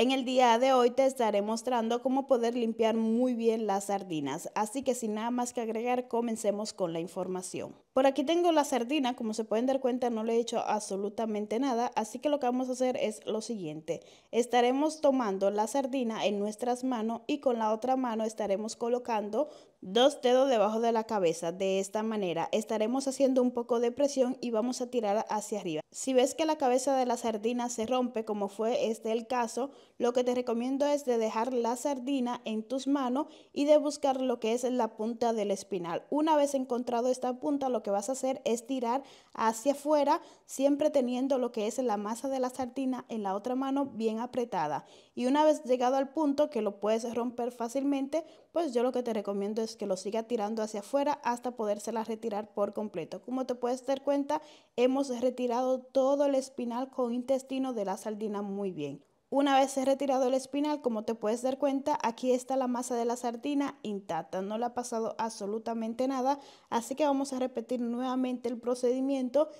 En el día de hoy te estaré mostrando cómo poder limpiar muy bien las sardinas, así que sin nada más que agregar comencemos con la información. Por aquí tengo la sardina, como se pueden dar cuenta no le he hecho absolutamente nada, así que lo que vamos a hacer es lo siguiente. Estaremos tomando la sardina en nuestras manos y con la otra mano estaremos colocando dos dedos debajo de la cabeza, de esta manera. Estaremos haciendo un poco de presión y vamos a tirar hacia arriba. Si ves que la cabeza de la sardina se rompe, como fue este el caso, lo que te recomiendo es de dejar la sardina en tus manos y de buscar lo que es la punta del espinal. Una vez encontrado esta punta, lo que vas a hacer es tirar hacia afuera, siempre teniendo lo que es la masa de la sardina en la otra mano bien apretada. Y una vez llegado al punto que lo puedes romper fácilmente, pues yo lo que te recomiendo es que lo siga tirando hacia afuera hasta podérsela retirar por completo. Como te puedes dar cuenta, hemos retirado todo el espinal con intestino de la sardina muy bien. Una vez he retirado el espinal, como te puedes dar cuenta, aquí está la masa de la sardina intacta, no le ha pasado absolutamente nada, así que vamos a repetir nuevamente el procedimiento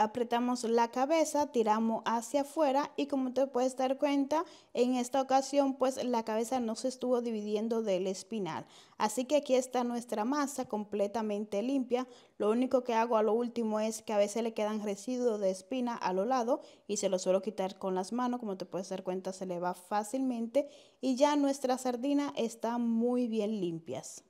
apretamos la cabeza, tiramos hacia afuera y como te puedes dar cuenta, en esta ocasión pues la cabeza no se estuvo dividiendo del espinal. Así que aquí está nuestra masa completamente limpia. Lo único que hago a lo último es que a veces le quedan residuos de espina a lo lado y se los suelo quitar con las manos, como te puedes dar cuenta se le va fácilmente y ya nuestra sardina está muy bien limpias.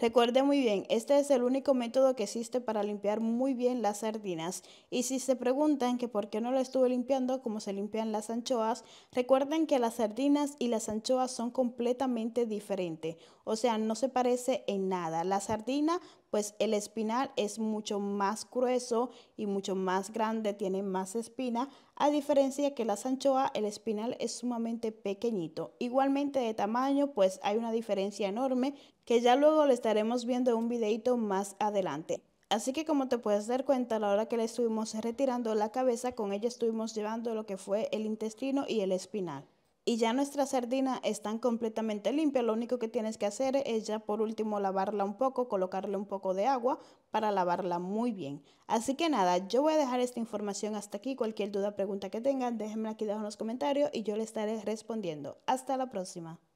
Recuerde muy bien, este es el único método que existe para limpiar muy bien las sardinas. Y si se preguntan que por qué no lo estuve limpiando como se limpian las anchoas, recuerden que las sardinas y las anchoas son completamente diferentes. O sea, no se parece en nada. La sardina pues el espinal es mucho más grueso y mucho más grande, tiene más espina, a diferencia que la sanchoa el espinal es sumamente pequeñito. Igualmente de tamaño, pues hay una diferencia enorme que ya luego le estaremos viendo en un videito más adelante. Así que como te puedes dar cuenta, a la hora que le estuvimos retirando la cabeza, con ella estuvimos llevando lo que fue el intestino y el espinal y ya nuestra sardina están completamente limpia. Lo único que tienes que hacer es ya por último lavarla un poco, colocarle un poco de agua para lavarla muy bien. Así que nada, yo voy a dejar esta información hasta aquí. Cualquier duda, pregunta que tengan, déjenmela aquí debajo en los comentarios y yo le estaré respondiendo. Hasta la próxima.